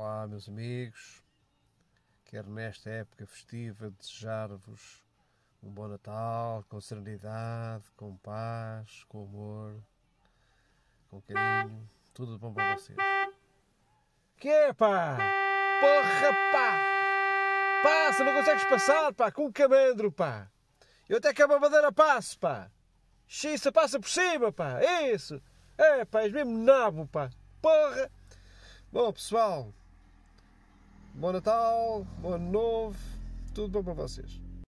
Olá, meus amigos. Quero é nesta época festiva desejar-vos um bom Natal, com serenidade, com paz, com amor, com carinho. Tudo de bom para vocês. Que é, pá? Porra, pá! Passa, não consegues passar, pá, com o camandro, pá! Eu até que a babadeira passo, pá! Xiça, passa por cima, pá! É isso! É, pá, és mesmo nabo, pá! Porra! Bom, pessoal, Bom Natal, Bom Ano Novo, tudo bom para vocês.